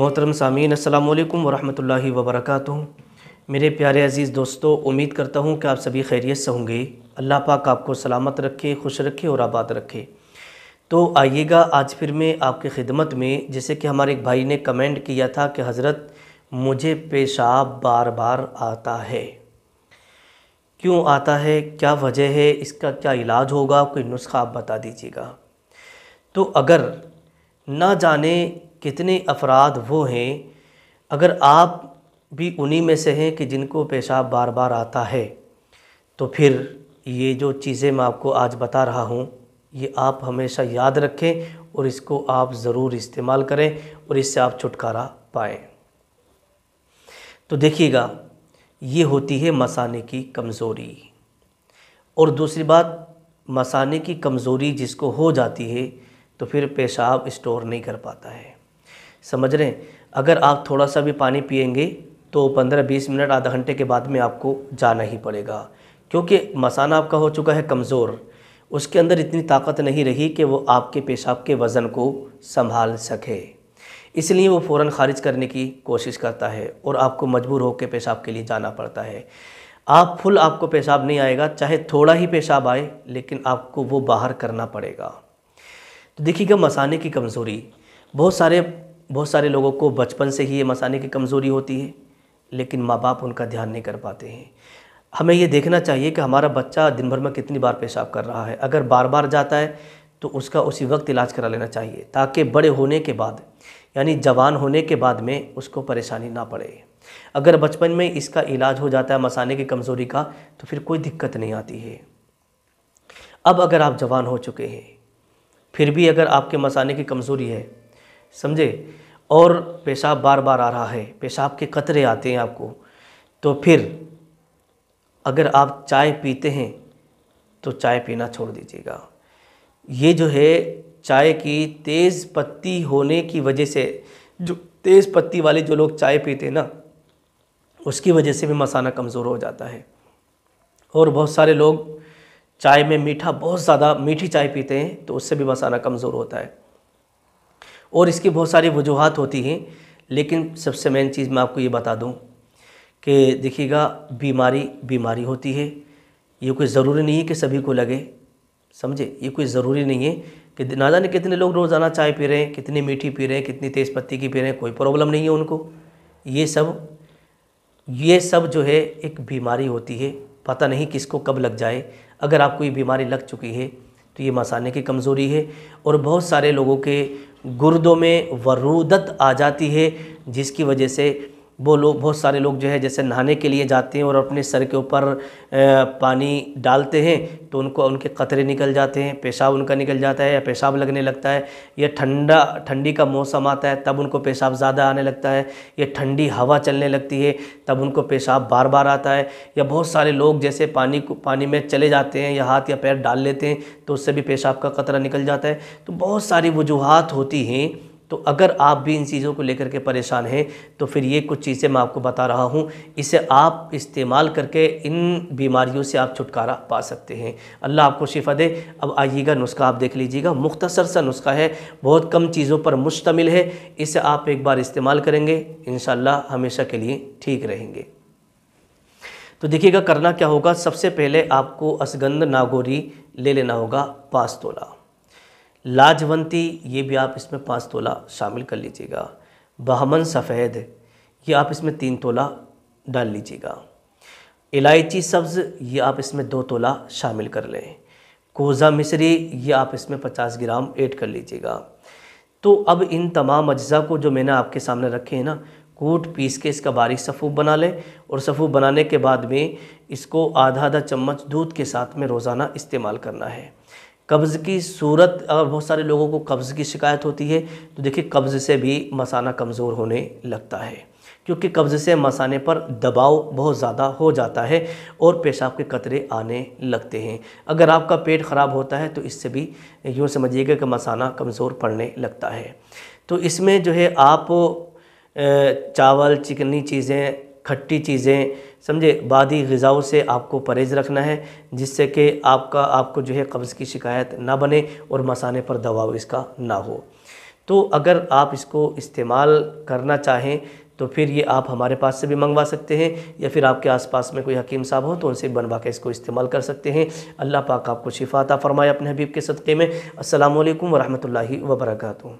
मोहतरम सामीन अल्लाम वरहमल वबरक मेरे प्यारे अज़ीज़ दोस्तों उम्मीद करता हूँ कि आप सभी खैरियत से होंगे अल्लाह पाक आपको सलामत रखे खुश रखे और आबाद रखे तो आइएगा आज फिर मैं आपकी खिदमत में जैसे कि हमारे एक भाई ने कमेंट किया था कि हज़रत मुझे पेशाब बार बार आता है क्यों आता है क्या वजह है इसका क्या इलाज होगा कोई नुस्खा आप बता दीजिएगा तो अगर ना जाने कितने अफराद वो हैं अगर आप भी उन्हीं में से हैं कि जिनको पेशाब बार बार आता है तो फिर ये जो चीज़ें मैं आपको आज बता रहा हूँ ये आप हमेशा याद रखें और इसको आप ज़रूर इस्तेमाल करें और इससे आप छुटकारा पाएँ तो देखिएगा ये होती है मसाने की कमज़ोरी और दूसरी बात मसाने की कमज़ोरी जिसको हो जाती है तो फिर पेशाब स्टोर नहीं कर पाता है समझ रहे हैं अगर आप थोड़ा सा भी पानी पियेंगे तो 15-20 मिनट आधा घंटे के बाद में आपको जाना ही पड़ेगा क्योंकि मसाना आपका हो चुका है कमज़ोर उसके अंदर इतनी ताकत नहीं रही कि वो आपके पेशाब के वज़न को संभाल सके इसलिए वो फ़ौर ख़ारिज करने की कोशिश करता है और आपको मजबूर होकर पेशाब के लिए जाना पड़ता है आप फुल आपको पेशाब नहीं आएगा चाहे थोड़ा ही पेशाब आए लेकिन आपको वो बाहर करना पड़ेगा तो देखिएगा मसाने की कमज़ोरी बहुत सारे बहुत सारे लोगों को बचपन से ही ये मसाने की कमज़ोरी होती है लेकिन माँ बाप उनका ध्यान नहीं कर पाते हैं हमें ये देखना चाहिए कि हमारा बच्चा दिन भर में कितनी बार पेशाब कर रहा है अगर बार बार जाता है तो उसका उसी वक्त इलाज करा लेना चाहिए ताकि बड़े होने के बाद यानी जवान होने के बाद में उसको परेशानी ना पड़े अगर बचपन में इसका इलाज हो जाता है मसाने की कमज़ोरी का तो फिर कोई दिक्कत नहीं आती है अब अगर आप जवान हो चुके हैं फिर भी अगर आपके मसाने की कमज़ोरी है समझे और पेशाब बार बार आ रहा है पेशाब के कतरे आते हैं आपको तो फिर अगर आप चाय पीते हैं तो चाय पीना छोड़ दीजिएगा ये जो है चाय की तेज़ पत्ती होने की वजह से जो तेज़ पत्ती वाले जो लोग चाय पीते हैं ना उसकी वजह से भी मसाना कमज़ोर हो जाता है और बहुत सारे लोग चाय में मीठा बहुत ज़्यादा मीठी चाय पीते हैं तो उससे भी मसाना कमज़ोर होता है और इसकी बहुत सारी वजूहत होती हैं लेकिन सबसे मेन चीज़ मैं आपको ये बता दूँ कि देखिएगा बीमारी बीमारी होती है ये कोई ज़रूरी नहीं है कि सभी को लगे समझे ये कोई ज़रूरी नहीं है कि ना जाने कितने लोग रोज़ाना चाय पी रहे हैं कितनी मीठी पी रहे हैं कितनी तेज़ पत्ती की पी रहे हैं कोई प्रॉब्लम नहीं है उनको ये सब ये सब जो है एक बीमारी होती है पता नहीं किसको कब लग जाए अगर आपको ये बीमारी लग चुकी है तो ये मसाने की कमज़ोरी है और बहुत सारे लोगों के गुर्दों में वरूदत आ जाती है जिसकी वजह से वो लोग बहुत सारे लोग जो है जैसे नहाने के लिए जाते हैं और अपने सर के ऊपर पानी डालते हैं तो उनको उनके कतरे निकल जाते हैं पेशाब उनका निकल जाता है या पेशाब लगने लगता है या ठंडा ठंडी का मौसम आता है तब उनको पेशाब ज़्यादा आने लगता है या ठंडी हवा चलने लगती है तब उनको पेशाब बार बार आता है या बहुत सारे लोग जैसे पानी को पानी में चले जाते हैं या हाथ या पैर डाल लेते हैं तो उससे भी पेशाब का कतरा निकल जाता है तो बहुत सारी वजूहत होती हैं तो अगर आप भी इन चीज़ों को लेकर के परेशान हैं तो फिर ये कुछ चीज़ें मैं आपको बता रहा हूँ इसे आप इस्तेमाल करके इन बीमारियों से आप छुटकारा पा सकते हैं अल्लाह आपको शिफा दे अब आइएगा नुस्खा आप देख लीजिएगा मुख्तसर सा नुस्खा है बहुत कम चीज़ों पर मुश्तमिल है इसे आप एक बार इस्तेमाल करेंगे इन हमेशा के लिए ठीक रहेंगे तो देखिएगा करना क्या होगा सबसे पहले आपको असगंध नागोरी ले लेना होगा पास तोला लाजवंती ये भी आप इसमें पाँच तोला शामिल कर लीजिएगा बहमन सफ़ेद ये आप इसमें तीन तोला डाल लीजिएगा इलायची सब्ज़ ये आप इसमें दो तोला शामिल कर लें कोज़ा मिश्री ये आप इसमें पचास ग्राम ऐड कर लीजिएगा तो अब इन तमाम अज्जा को जो मैंने आपके सामने रखे हैं ना कूट पीस के इसका बारीक सफ़ूफ बना लें और सफ़ूफ बनाने के बाद में इसको आधा आधा चम्मच दूध के साथ में रोज़ाना इस्तेमाल करना है कब्ज़ की सूरत अगर बहुत सारे लोगों को कब्ज़ की शिकायत होती है तो देखिए कब्ज़ से भी मसाना कमज़ोर होने लगता है क्योंकि कब्ज़ से मसाने पर दबाव बहुत ज़्यादा हो जाता है और पेशाब के कतरे आने लगते हैं अगर आपका पेट ख़राब होता है तो इससे भी यूँ समझिएगा कि मसाना कमज़ोर पड़ने लगता है तो इसमें जो है आप चावल चिकनी चीज़ें खट्टी चीज़ें समझे बादी गज़ाओं से आपको परहेज़ रखना है जिससे कि आपका आपको जो है कब्ज़ की शिकायत ना बने और मसाने पर दबाव इसका ना हो तो अगर आप इसको इस्तेमाल करना चाहें तो फिर ये आप हमारे पास से भी मंगवा सकते हैं या फिर आपके आसपास में कोई हकीम साहब हो तो उनसे बनवा के इसको इस्तेमाल कर सकते हैं अल्लाह पाक आपको शिफाता फ़रमाए अपने हबीब के सदक़े में असल वरहमल वबरकू